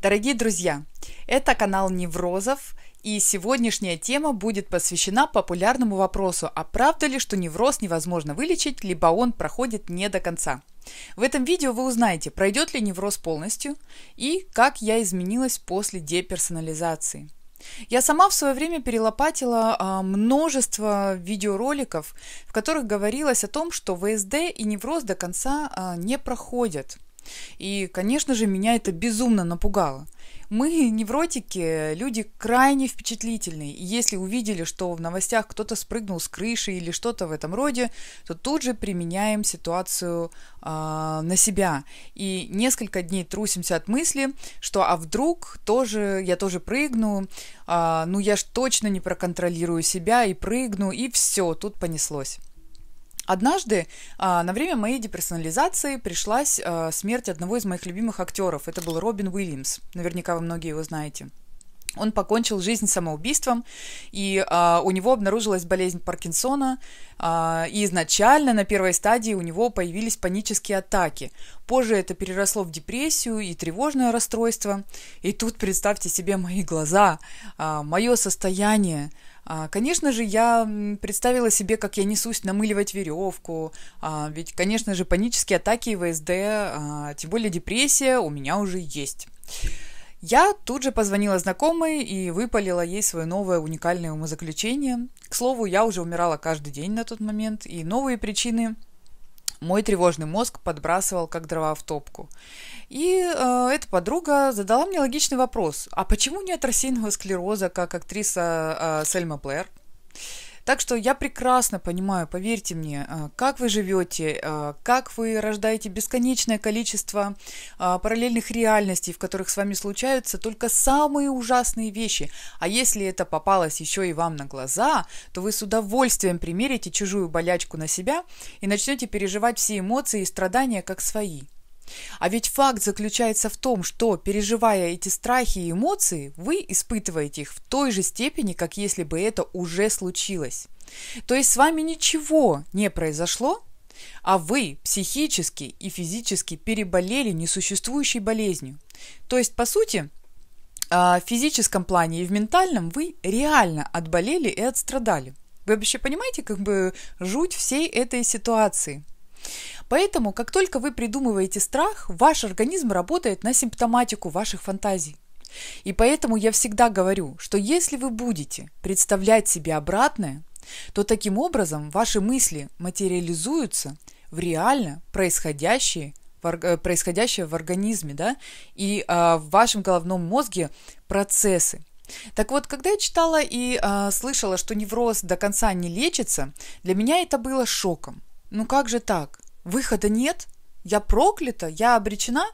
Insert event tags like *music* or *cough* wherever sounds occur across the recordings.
Дорогие друзья, это канал Неврозов, и сегодняшняя тема будет посвящена популярному вопросу, а правда ли, что невроз невозможно вылечить, либо он проходит не до конца. В этом видео вы узнаете, пройдет ли невроз полностью и как я изменилась после деперсонализации. Я сама в свое время перелопатила а, множество видеороликов, в которых говорилось о том, что ВСД и невроз до конца а, не проходят – и, конечно же, меня это безумно напугало. Мы, невротики, люди крайне впечатлительные. И если увидели, что в новостях кто-то спрыгнул с крыши или что-то в этом роде, то тут же применяем ситуацию э, на себя. И несколько дней трусимся от мысли, что а вдруг тоже я тоже прыгну, э, ну я ж точно не проконтролирую себя и прыгну, и все, тут понеслось. Однажды а, на время моей деперсонализации пришлась а, смерть одного из моих любимых актеров. Это был Робин Уильямс. Наверняка вы многие его знаете. Он покончил жизнь самоубийством, и а, у него обнаружилась болезнь Паркинсона, а, и изначально на первой стадии у него появились панические атаки. Позже это переросло в депрессию и тревожное расстройство. И тут представьте себе мои глаза, а, мое состояние, а, конечно же, я представила себе, как я несусь намыливать веревку, а, ведь, конечно же, панические атаки и ВСД, а, тем более депрессия у меня уже есть. Я тут же позвонила знакомой и выпалила ей свое новое уникальное умозаключение. К слову, я уже умирала каждый день на тот момент, и новые причины мой тревожный мозг подбрасывал как дрова в топку. И э, эта подруга задала мне логичный вопрос. А почему нет рассеянного склероза, как актриса э, Сельма Блэр? Так что я прекрасно понимаю, поверьте мне, э, как вы живете, э, как вы рождаете бесконечное количество э, параллельных реальностей, в которых с вами случаются только самые ужасные вещи. А если это попалось еще и вам на глаза, то вы с удовольствием примерите чужую болячку на себя и начнете переживать все эмоции и страдания как свои. А ведь факт заключается в том, что, переживая эти страхи и эмоции, вы испытываете их в той же степени, как если бы это уже случилось. То есть с вами ничего не произошло, а вы психически и физически переболели несуществующей болезнью. То есть, по сути, а, в физическом плане и в ментальном вы реально отболели и отстрадали. Вы вообще понимаете, как бы жуть всей этой ситуации? Поэтому, как только вы придумываете страх, ваш организм работает на симптоматику ваших фантазий. И поэтому я всегда говорю, что если вы будете представлять себе обратное, то таким образом ваши мысли материализуются в реально происходящее в, э, происходящее в организме, да, и а, в вашем головном мозге процессы. Так вот, когда я читала и а, слышала, что невроз до конца не лечится, для меня это было шоком. Ну как же так? Выхода нет? Я проклята? Я обречена?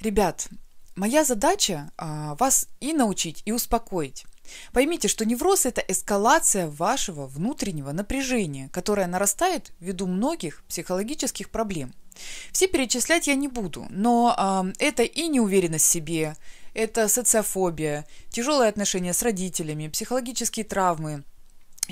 Ребят, моя задача а, вас и научить, и успокоить. Поймите, что невроз – это эскалация вашего внутреннего напряжения, которое нарастает ввиду многих психологических проблем. Все перечислять я не буду, но а, это и неуверенность в себе, это социофобия, тяжелые отношения с родителями, психологические травмы –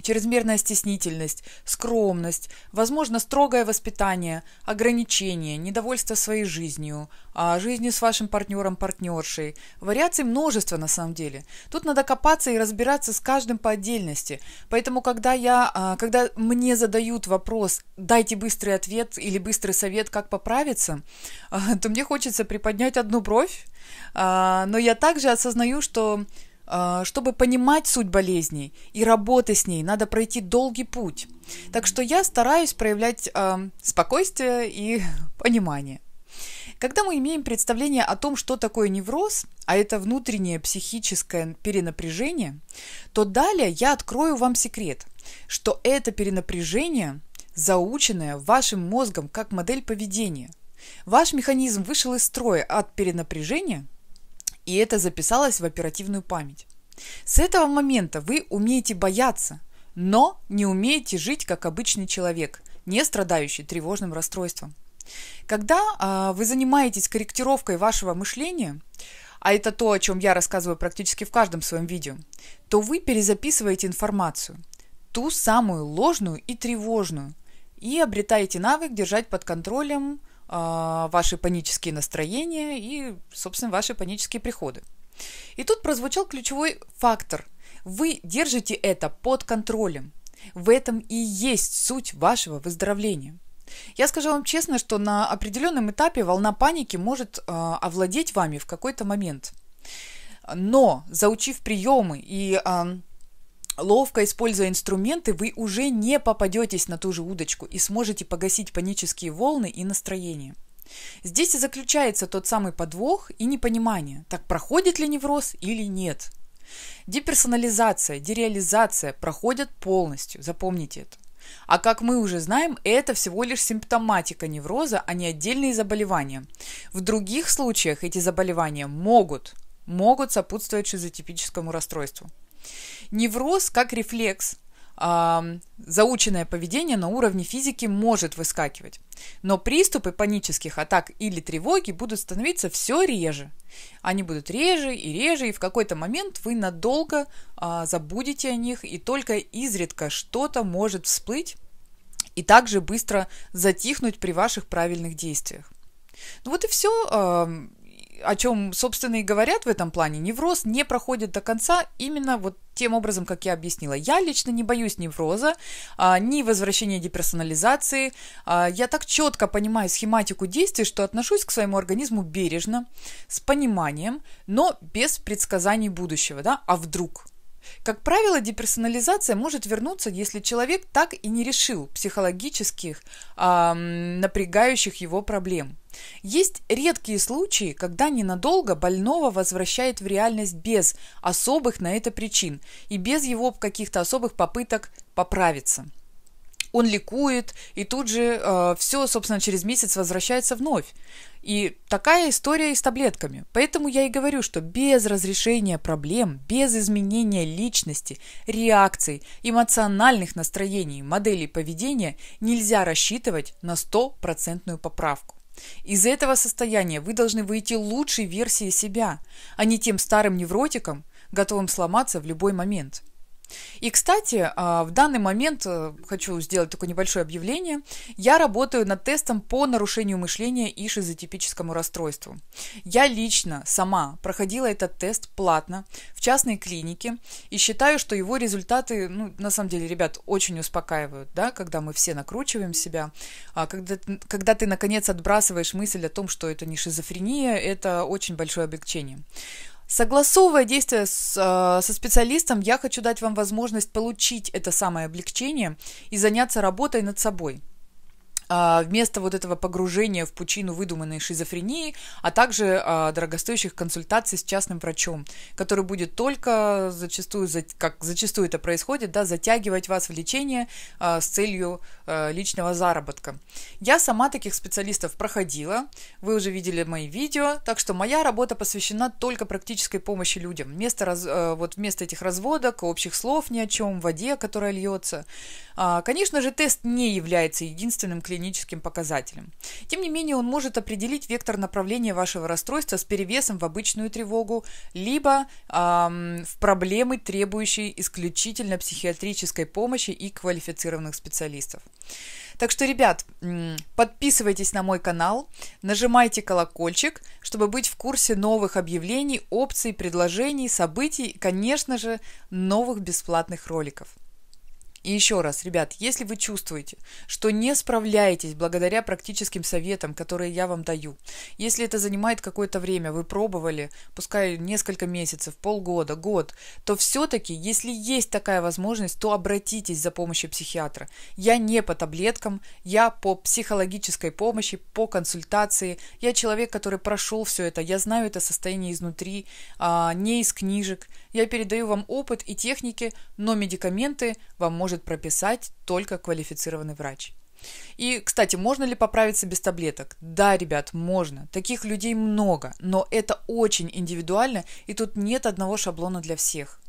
чрезмерная стеснительность, скромность, возможно, строгое воспитание, ограничения, недовольство своей жизнью, а жизнью с вашим партнером, партнершей. Вариаций множество на самом деле. Тут надо копаться и разбираться с каждым по отдельности. Поэтому, когда, я, а, когда мне задают вопрос, дайте быстрый ответ или быстрый совет, как поправиться, *laughs* то мне хочется приподнять одну бровь, а, но я также осознаю, что а, чтобы понимать суть болезни и работы с ней, надо пройти долгий путь. Так что я стараюсь проявлять а, спокойствие и *laughs* понимание. Когда мы имеем представление о том, что такое невроз, а это внутреннее психическое перенапряжение, то далее я открою вам секрет, что это перенапряжение заученное вашим мозгом как модель поведения. Ваш механизм вышел из строя от перенапряжения – и это записалось в оперативную память. С этого момента вы умеете бояться, но не умеете жить как обычный человек, не страдающий тревожным расстройством. Когда а, вы занимаетесь корректировкой вашего мышления, а это то, о чем я рассказываю практически в каждом своем видео, то вы перезаписываете информацию, ту самую ложную и тревожную, и обретаете навык держать под контролем а, ваши панические настроения и, собственно, ваши панические приходы. И тут прозвучал ключевой фактор. Вы держите это под контролем. В этом и есть суть вашего выздоровления. Я скажу вам честно, что на определенном этапе волна паники может э, овладеть вами в какой-то момент. Но, заучив приемы и э, ловко используя инструменты, вы уже не попадетесь на ту же удочку и сможете погасить панические волны и настроение. Здесь и заключается тот самый подвох и непонимание, так проходит ли невроз или нет. Деперсонализация, дереализация проходят полностью, запомните это. А как мы уже знаем, это всего лишь симптоматика невроза, а не отдельные заболевания. В других случаях эти заболевания могут, могут сопутствовать шизотипическому расстройству. Невроз как рефлекс заученное поведение на уровне физики может выскакивать. Но приступы панических атак или тревоги будут становиться все реже. Они будут реже и реже, и в какой-то момент вы надолго а, забудете о них, и только изредка что-то может всплыть и также быстро затихнуть при ваших правильных действиях. Ну вот и все о чем, собственно, и говорят в этом плане, невроз не проходит до конца именно вот тем образом, как я объяснила. Я лично не боюсь невроза, а, ни возвращения деперсонализации. А, я так четко понимаю схематику действий, что отношусь к своему организму бережно, с пониманием, но без предсказаний будущего. Да? А вдруг? Как правило, деперсонализация может вернуться, если человек так и не решил психологических, а, напрягающих его проблем. Есть редкие случаи, когда ненадолго больного возвращает в реальность без особых на это причин и без его каких-то особых попыток поправиться он ликует, и тут же э, все, собственно, через месяц возвращается вновь. И такая история и с таблетками. Поэтому я и говорю, что без разрешения проблем, без изменения личности, реакций, эмоциональных настроений, моделей поведения нельзя рассчитывать на стопроцентную поправку. Из этого состояния вы должны выйти лучшей версией себя, а не тем старым невротиком, готовым сломаться в любой момент. И, кстати, а, в данный момент э, хочу сделать такое небольшое объявление. Я работаю над тестом по нарушению мышления и шизотипическому расстройству. Я лично сама проходила этот тест платно в частной клинике и считаю, что его результаты, ну, на самом деле, ребят, очень успокаивают, да, когда мы все накручиваем себя, а, когда, когда ты, наконец, отбрасываешь мысль о том, что это не шизофрения, это очень большое облегчение. Согласовывая действия с, э, со специалистом, я хочу дать вам возможность получить это самое облегчение и заняться работой над собой. А, вместо вот этого погружения в пучину выдуманной шизофрении, а также а, дорогостоящих консультаций с частным врачом, который будет только зачастую, как зачастую это происходит, да, затягивать вас в лечение а, с целью личного заработка. Я сама таких специалистов проходила, вы уже видели мои видео, так что моя работа посвящена только практической помощи людям. Вместо, раз, вот вместо этих разводок, общих слов ни о чем, воде, которая льется. Конечно же, тест не является единственным клиентом клиническим показателям. Тем не менее, он может определить вектор направления вашего расстройства с перевесом в обычную тревогу, либо эм, в проблемы, требующие исключительно психиатрической помощи и квалифицированных специалистов. Так что, ребят, подписывайтесь на мой канал, нажимайте колокольчик, чтобы быть в курсе новых объявлений, опций, предложений, событий и, конечно же, новых бесплатных роликов. И еще раз, ребят, если вы чувствуете, что не справляетесь благодаря практическим советам, которые я вам даю, если это занимает какое-то время, вы пробовали, пускай несколько месяцев, полгода, год, то все-таки, если есть такая возможность, то обратитесь за помощью психиатра. Я не по таблеткам, я по психологической помощи, по консультации. Я человек, который прошел все это, я знаю это состояние изнутри, а, не из книжек, я передаю вам опыт и техники, но медикаменты вам может прописать только квалифицированный врач. И, кстати, можно ли поправиться без таблеток? Да, ребят, можно. Таких людей много, но это очень индивидуально, и тут нет одного шаблона для всех.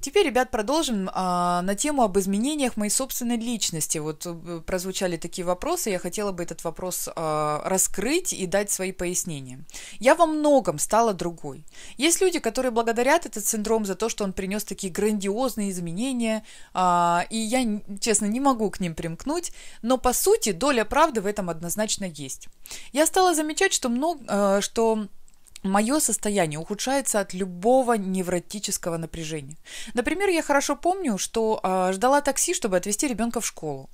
Теперь, ребят, продолжим а, на тему об изменениях моей собственной личности. Вот э, прозвучали такие вопросы, я хотела бы этот вопрос а, раскрыть и дать свои пояснения. Я во многом стала другой. Есть люди, которые благодарят этот синдром за то, что он принес такие грандиозные изменения, а, и я, честно, не могу к ним примкнуть, но по сути доля правды в этом однозначно есть. Я стала замечать, что много, э, что Мое состояние ухудшается от любого невротического напряжения. Например, я хорошо помню, что э, ждала такси, чтобы отвезти ребенка в школу,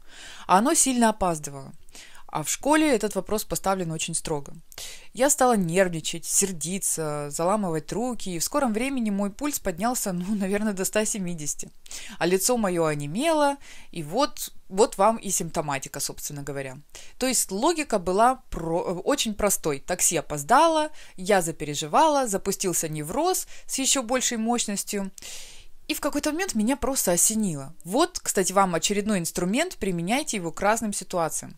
а оно сильно опаздывало. А в школе этот вопрос поставлен очень строго. Я стала нервничать, сердиться, заламывать руки, и в скором времени мой пульс поднялся, ну, *laughs* наверное, до 170. А лицо мое онемело, и вот, вот вам и симптоматика, собственно говоря. То есть логика была про... очень простой. Такси опоздало, я запереживала, запустился невроз с еще большей мощностью. И в какой-то момент меня просто осенило. Вот, кстати, вам очередной инструмент, применяйте его к разным ситуациям.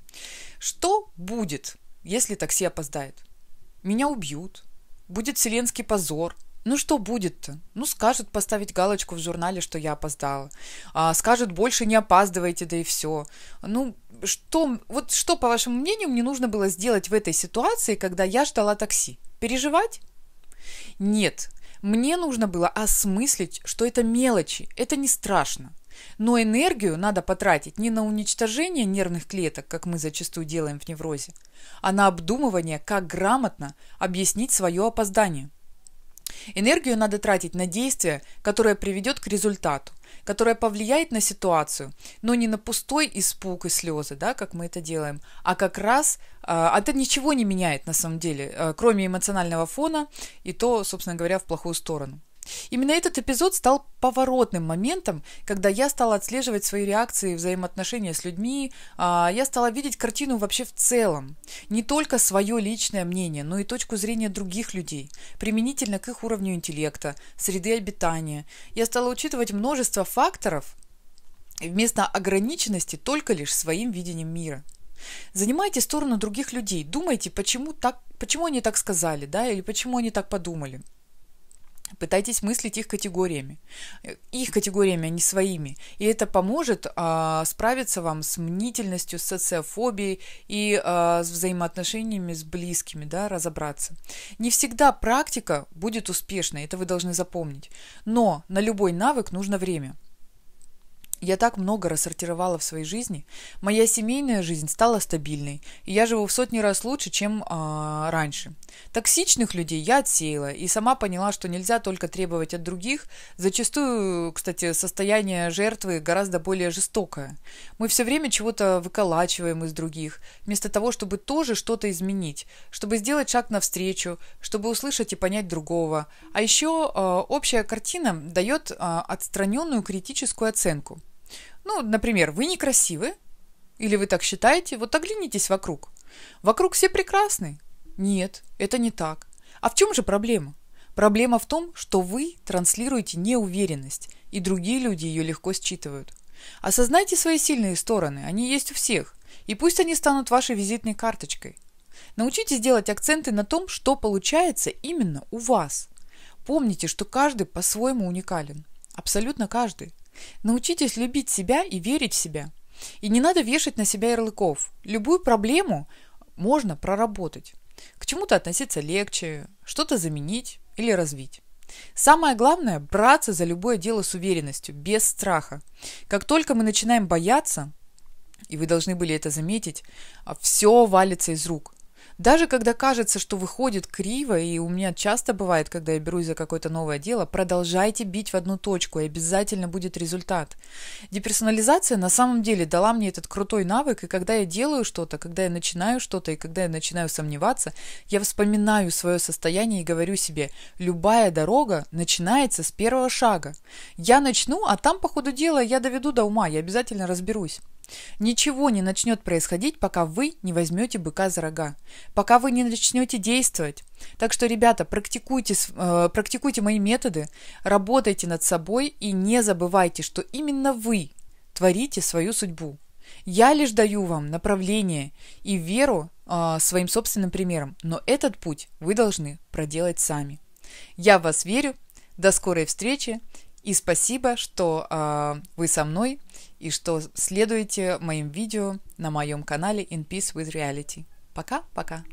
Что будет, если такси опоздает? Меня убьют. Будет вселенский позор. Ну что будет-то? Ну скажут поставить галочку в журнале, что я опоздала. А, скажет больше не опаздывайте, да и все. Ну что, вот что, по вашему мнению, мне нужно было сделать в этой ситуации, когда я ждала такси? Переживать? Нет, мне нужно было осмыслить, что это мелочи, это не страшно. Но энергию надо потратить не на уничтожение нервных клеток, как мы зачастую делаем в неврозе, а на обдумывание, как грамотно объяснить свое опоздание. Энергию надо тратить на действие, которое приведет к результату, которое повлияет на ситуацию, но не на пустой испуг и слезы, да, как мы это делаем, а как раз э, это ничего не меняет на самом деле, э, кроме эмоционального фона и то, собственно говоря, в плохую сторону. Именно этот эпизод стал поворотным моментом, когда я стала отслеживать свои реакции и взаимоотношения с людьми, а, я стала видеть картину вообще в целом. Не только свое личное мнение, но и точку зрения других людей, применительно к их уровню интеллекта, среды обитания. Я стала учитывать множество факторов вместо ограниченности только лишь своим видением мира. Занимайте сторону других людей, думайте, почему, так, почему они так сказали, да, или почему они так подумали – Пытайтесь мыслить их категориями, их категориями, а не своими. И это поможет а, справиться вам с мнительностью, с социофобией и а, с взаимоотношениями с близкими, да, разобраться. Не всегда практика будет успешной, это вы должны запомнить. Но на любой навык нужно время – я так много рассортировала в своей жизни. Моя семейная жизнь стала стабильной, и я живу в сотни раз лучше, чем э, раньше. Токсичных людей я отсеяла и сама поняла, что нельзя только требовать от других. Зачастую, кстати, состояние жертвы гораздо более жестокое. Мы все время чего-то выколачиваем из других, вместо того, чтобы тоже что-то изменить, чтобы сделать шаг навстречу, чтобы услышать и понять другого. А еще э, а, общая картина дает э, а, отстраненную критическую оценку. Ну, например, вы некрасивы, или вы так считаете, вот оглянитесь вокруг. Вокруг все прекрасны. Нет, это не так. А в чем же проблема? Проблема в том, что вы транслируете неуверенность, и другие люди ее легко считывают. Осознайте свои сильные стороны, они есть у всех, и пусть они станут вашей визитной карточкой. Научитесь делать акценты на том, что получается именно у вас. Помните, что каждый по-своему уникален. Абсолютно каждый. Научитесь любить себя и верить в себя. И не надо вешать на себя ярлыков. Любую проблему можно проработать. К чему-то относиться легче, что-то заменить или развить. Самое главное – браться за любое дело с уверенностью, без страха. Как только мы начинаем бояться, и вы должны были это заметить, а все валится из рук. Даже когда кажется, что выходит криво, и у меня часто бывает, когда я берусь за какое-то новое дело, продолжайте бить в одну точку, и обязательно будет результат. Деперсонализация на самом деле дала мне этот крутой навык, и когда я делаю что-то, когда я начинаю что-то, и когда я начинаю сомневаться, я вспоминаю свое состояние и говорю себе, любая дорога начинается с первого шага. Я начну, а там по ходу дела я доведу до ума, я обязательно разберусь. Ничего не начнет происходить, пока вы не возьмете быка за рога, пока вы не начнете действовать. Так что, ребята, практикуйте, э, практикуйте мои методы, работайте над собой и не забывайте, что именно вы творите свою судьбу. Я лишь даю вам направление и веру э, своим собственным примером, но этот путь вы должны проделать сами. Я в вас верю. До скорой встречи и спасибо, что э, вы со мной и что следуете моим видео на моем канале In Peace with Reality. Пока-пока!